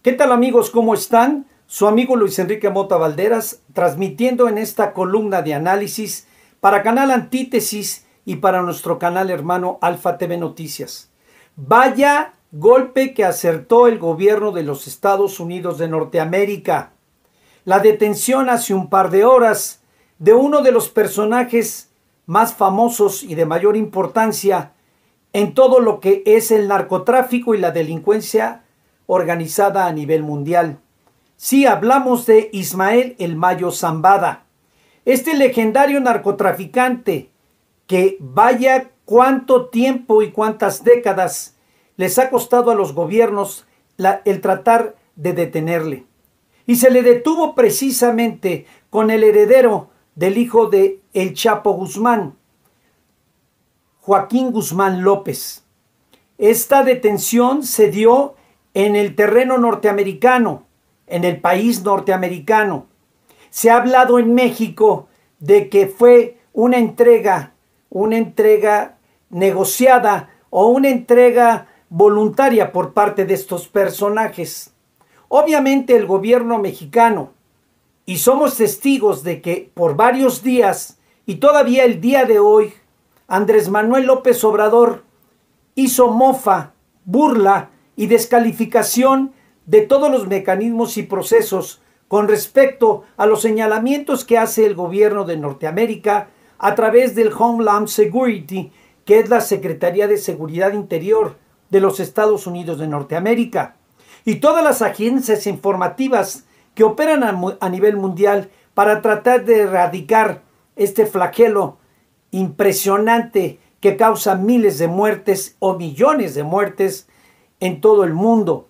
¿Qué tal amigos? ¿Cómo están? Su amigo Luis Enrique Mota Valderas transmitiendo en esta columna de análisis para Canal Antítesis y para nuestro canal hermano Alfa TV Noticias. Vaya golpe que acertó el gobierno de los Estados Unidos de Norteamérica. La detención hace un par de horas de uno de los personajes más famosos y de mayor importancia en todo lo que es el narcotráfico y la delincuencia organizada a nivel mundial. si hablamos de Ismael el Mayo Zambada, este legendario narcotraficante que vaya cuánto tiempo y cuántas décadas les ha costado a los gobiernos el tratar de detenerle. Y se le detuvo precisamente con el heredero del hijo de El Chapo Guzmán, Joaquín Guzmán López. Esta detención se dio en el terreno norteamericano, en el país norteamericano. Se ha hablado en México de que fue una entrega, una entrega negociada o una entrega voluntaria por parte de estos personajes. Obviamente el gobierno mexicano, y somos testigos de que por varios días y todavía el día de hoy, Andrés Manuel López Obrador hizo mofa, burla y descalificación de todos los mecanismos y procesos con respecto a los señalamientos que hace el gobierno de Norteamérica a través del Homeland Security, que es la Secretaría de Seguridad Interior de los Estados Unidos de Norteamérica, y todas las agencias informativas que operan a, nivel mundial para tratar de erradicar este flagelo impresionante que causa miles de muertes o millones de muertes en todo el mundo.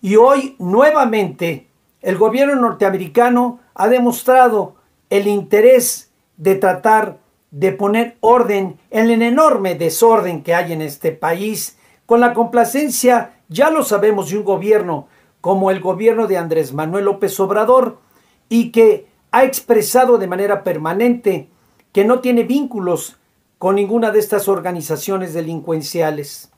Y hoy nuevamente el gobierno norteamericano ha demostrado el interés de tratar de poner orden en el enorme desorden que hay en este país, con la complacencia, ya lo sabemos, de un gobierno como el gobierno de Andrés Manuel López Obrador, y que ha expresado de manera permanente que no tiene vínculos con ninguna de estas organizaciones delincuenciales.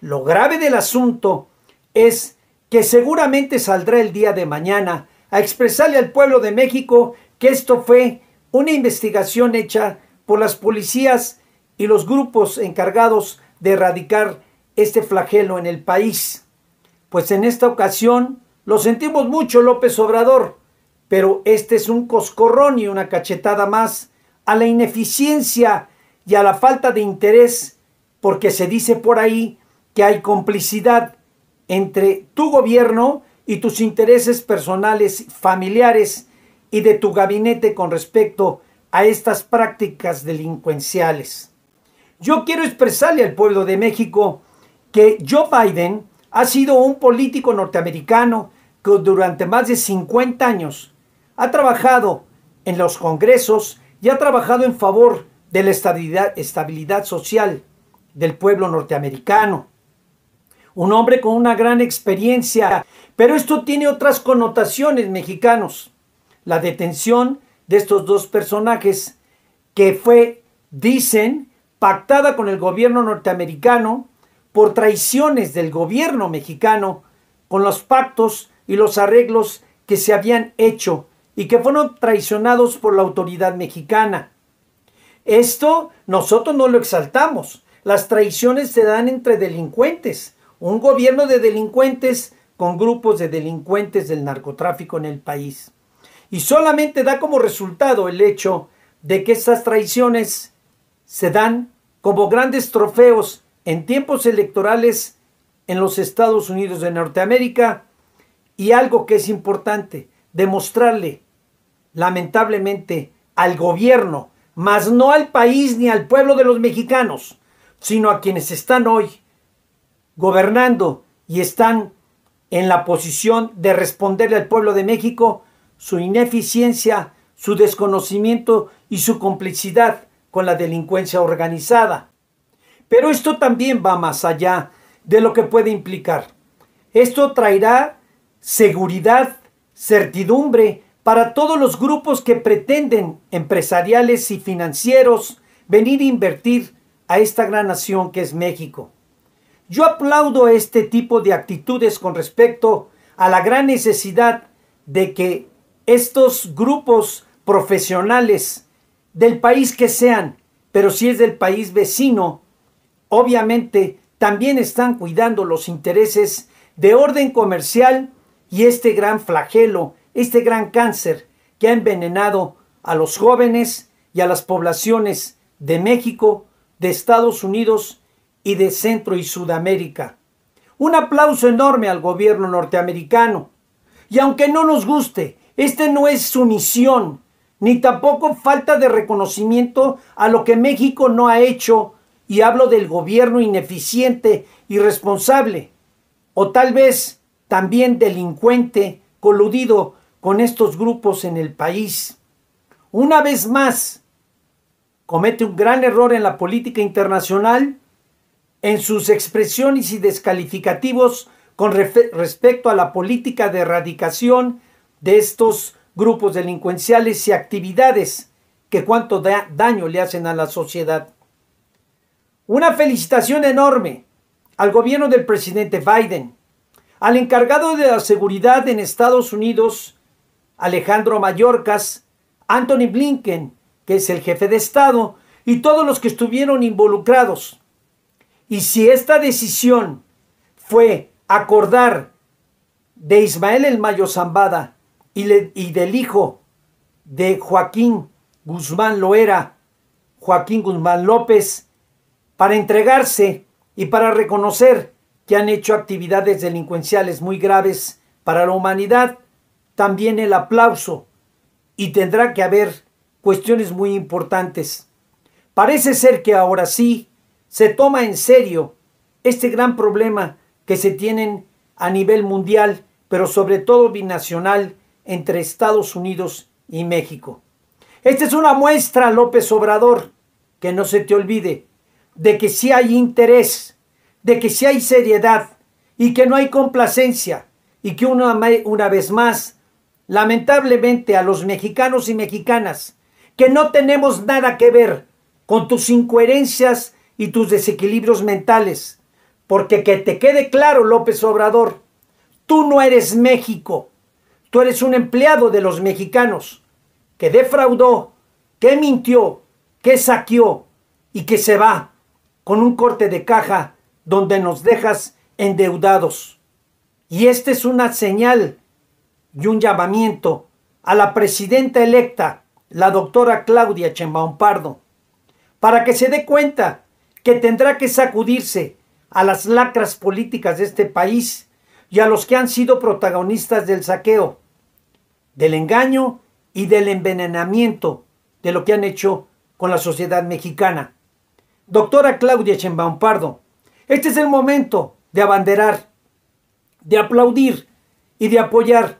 Lo grave del asunto es que seguramente saldrá el día de mañana a expresarle al pueblo de México que esto fue una investigación hecha por las policías y los grupos encargados de erradicar este flagelo en el país. Pues en esta ocasión lo sentimos mucho López Obrador, pero este es un coscorrón y una cachetada más a la ineficiencia y a la falta de interés, porque se dice por ahí que hay complicidad entre tu gobierno y tus intereses personales, familiares y de tu gabinete con respecto a estas prácticas delincuenciales. Yo quiero expresarle al pueblo de México que Joe Biden ha sido un político norteamericano que durante más de 50 años ha trabajado en los congresos y ha trabajado en favor de la estabilidad, estabilidad social del pueblo norteamericano un hombre con una gran experiencia. Pero esto tiene otras connotaciones mexicanos. La detención de estos dos personajes que fue, dicen, pactada con el gobierno norteamericano por traiciones del gobierno mexicano con los pactos y los arreglos que se habían hecho y que fueron traicionados por la autoridad mexicana. Esto nosotros no lo exaltamos. Las traiciones se dan entre delincuentes, un gobierno de delincuentes con grupos de delincuentes del narcotráfico en el país. Y solamente da como resultado el hecho de que estas traiciones se dan como grandes trofeos en tiempos electorales en los Estados Unidos de Norteamérica y algo que es importante, demostrarle lamentablemente al gobierno, mas no al país ni al pueblo de los mexicanos, sino a quienes están hoy gobernando y están en la posición de responderle al pueblo de México su ineficiencia, su desconocimiento y su complicidad con la delincuencia organizada. Pero esto también va más allá de lo que puede implicar. Esto traerá seguridad, certidumbre para todos los grupos que pretenden, empresariales y financieros, venir a invertir a esta gran nación que es México. Yo aplaudo este tipo de actitudes con respecto a la gran necesidad de que estos grupos profesionales del país que sean, pero si es del país vecino, obviamente también están cuidando los intereses de orden comercial y este gran flagelo, este gran cáncer que ha envenenado a los jóvenes y a las poblaciones de México, de Estados Unidos y de Centro y Sudamérica. Un aplauso enorme al gobierno norteamericano. Y aunque no nos guste, ...este no es su misión, ni tampoco falta de reconocimiento a lo que México no ha hecho, y hablo del gobierno ineficiente, irresponsable, o tal vez también delincuente, coludido con estos grupos en el país. Una vez más, comete un gran error en la política internacional en sus expresiones y descalificativos con respecto a la política de erradicación de estos grupos delincuenciales y actividades que cuánto daño le hacen a la sociedad. Una felicitación enorme al gobierno del presidente Biden, al encargado de la seguridad en Estados Unidos, Alejandro Mayorkas, Anthony Blinken, que es el jefe de Estado, y todos los que estuvieron involucrados y si esta decisión fue acordar de Ismael el Mayo Zambada y, del hijo de Joaquín Guzmán Loera, Joaquín Guzmán López, para entregarse y para reconocer que han hecho actividades delincuenciales muy graves para la humanidad, también el aplauso y tendrá que haber cuestiones muy importantes. Parece ser que ahora sí se toma en serio este gran problema que se tienen a nivel mundial, pero sobre todo binacional entre Estados Unidos y México. Esta es una muestra, López Obrador, que no se te olvide, de que sí hay interés, de que sí hay seriedad y que no hay complacencia y que una, una vez más, lamentablemente a los mexicanos y mexicanas, que no tenemos nada que ver con tus incoherencias y tus desequilibrios mentales. Porque que te quede claro, López Obrador, tú no eres México, tú eres un empleado de los mexicanos que defraudó, que mintió, que saqueó y que se va con un corte de caja donde nos dejas endeudados. Y esta es una señal y un llamamiento a la presidenta electa, la doctora Claudia Sheinbaum Pardo, para que se dé cuenta que tendrá que sacudirse a las lacras políticas de este país y a los que han sido protagonistas del saqueo, del engaño y del envenenamiento de lo que han hecho con la sociedad mexicana. Doctora Claudia Sheinbaum Pardo, este es el momento de abanderar, de aplaudir y de apoyar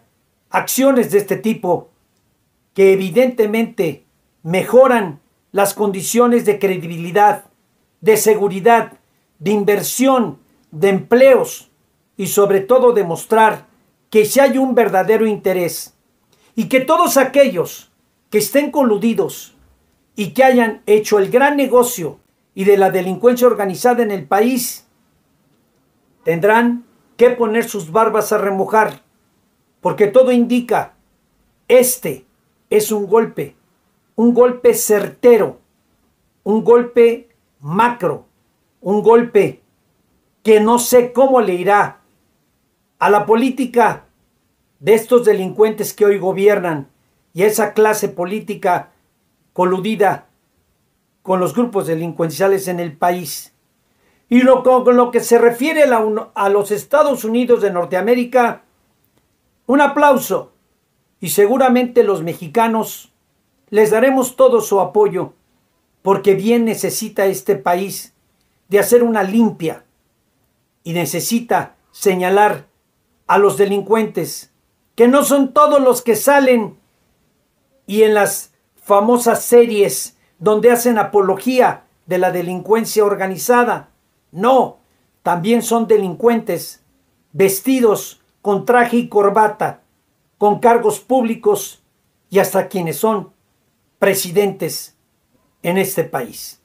acciones de este tipo que evidentemente mejoran las condiciones de credibilidad de seguridad, de inversión, de empleos y sobre todo demostrar que si hay un verdadero interés y que todos aquellos que estén coludidos y que hayan hecho el gran negocio y de la delincuencia organizada en el país, tendrán que poner sus barbas a remojar, porque todo indica, este es un golpe, un golpe certero, un golpe macro, un golpe que no sé cómo le irá a la política de estos delincuentes que hoy gobiernan y esa clase política coludida con los grupos delincuenciales en el país. Y lo, con lo que se refiere a, a los Estados Unidos de Norteamérica, un aplauso. Y seguramente los mexicanos les daremos todo su apoyo porque bien necesita este país de hacer una limpia y necesita señalar a los delincuentes, que no son todos los que salen y en las famosas series donde hacen apología de la delincuencia organizada. No, también son delincuentes vestidos con traje y corbata, con cargos públicos y hasta quienes son presidentes en este país.